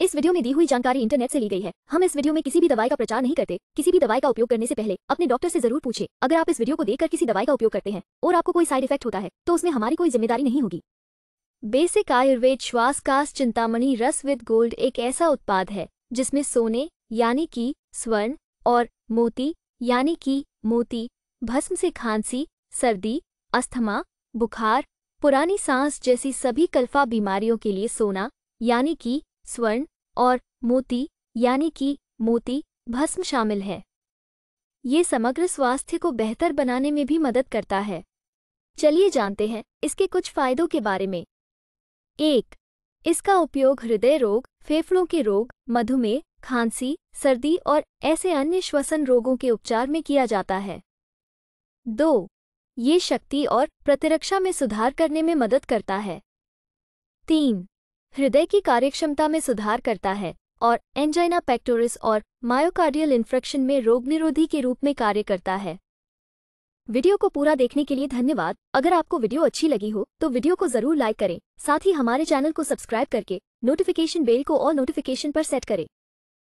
इस वीडियो में दी हुई जानकारी इंटरनेट से ली गई है हम इस वीडियो में किसी भी दवाई का प्रचार नहीं करते किसी भी दवाई का उपयोग करने से पहले अपने डॉक्टर से जरूर पूछे अगर आप इस वीडियो को देखकर किसी दवाई का उपयोग करते हैं और आपको कोई साइड इफेक्ट होता है तो उसमें हमारी कोई जिम्मेदारी नहीं होगी बेसिक आयुर्वेद श्वास काश चिंतामणि रस विद गोल्ड एक ऐसा उत्पाद है जिसमें सोने यानी की स्वर्ण और मोती यानी की मोती भस्म से खांसी सर्दी अस्थमा बुखार पुरानी सांस जैसी सभी कल्फा बीमारियों के लिए सोना यानी की स्वर्ण और मोती यानी कि मोती भस्म शामिल है ये समग्र स्वास्थ्य को बेहतर बनाने में भी मदद करता है चलिए जानते हैं इसके कुछ फायदों के बारे में एक इसका उपयोग हृदय रोग फेफड़ों के रोग मधुमेह खांसी सर्दी और ऐसे अन्य श्वसन रोगों के उपचार में किया जाता है दो ये शक्ति और प्रतिरक्षा में सुधार करने में मदद करता है तीन हृदय की कार्यक्षमता में सुधार करता है और एंजाइना पेक्टोरिस और मायोकार्डियल इन्फ्रेक्शन में रोगनिरोधी के रूप में कार्य करता है वीडियो को पूरा देखने के लिए धन्यवाद अगर आपको वीडियो अच्छी लगी हो तो वीडियो को जरूर लाइक करें साथ ही हमारे चैनल को सब्सक्राइब करके नोटिफिकेशन बेल को और नोटिफिकेशन पर सेट करें